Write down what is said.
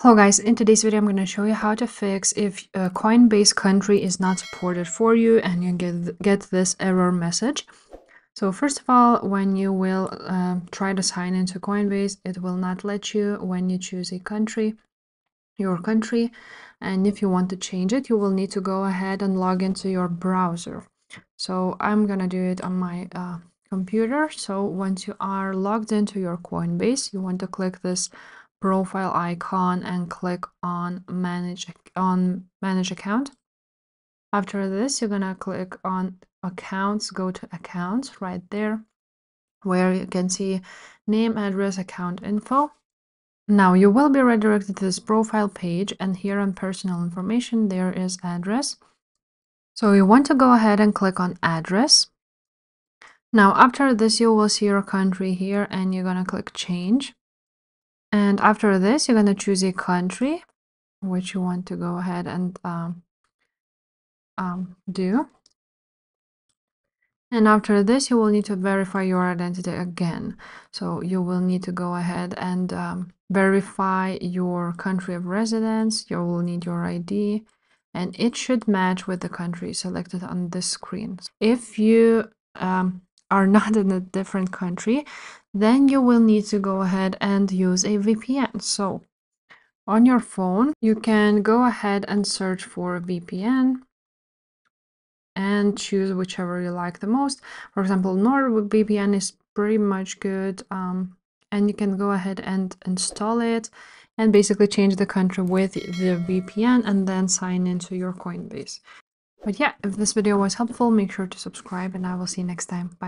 Hello guys, in today's video I'm going to show you how to fix if a Coinbase country is not supported for you and you get, get this error message. So first of all, when you will uh, try to sign into Coinbase, it will not let you when you choose a country, your country, and if you want to change it, you will need to go ahead and log into your browser. So I'm going to do it on my uh, computer. So once you are logged into your Coinbase, you want to click this profile icon and click on manage on manage account after this you're gonna click on accounts go to accounts right there where you can see name address account info now you will be redirected to this profile page and here on personal information there is address so you want to go ahead and click on address now after this you will see your country here and you're gonna click change and after this, you're going to choose a country which you want to go ahead and um, um, do. And after this, you will need to verify your identity again. So you will need to go ahead and um, verify your country of residence. You will need your ID and it should match with the country selected on this screen. If you um, are not in a different country, then you will need to go ahead and use a VPN. So on your phone, you can go ahead and search for VPN and choose whichever you like the most. For example, NordVPN is pretty much good. Um, and you can go ahead and install it and basically change the country with the VPN and then sign into your Coinbase. But yeah, if this video was helpful, make sure to subscribe and I will see you next time. Bye.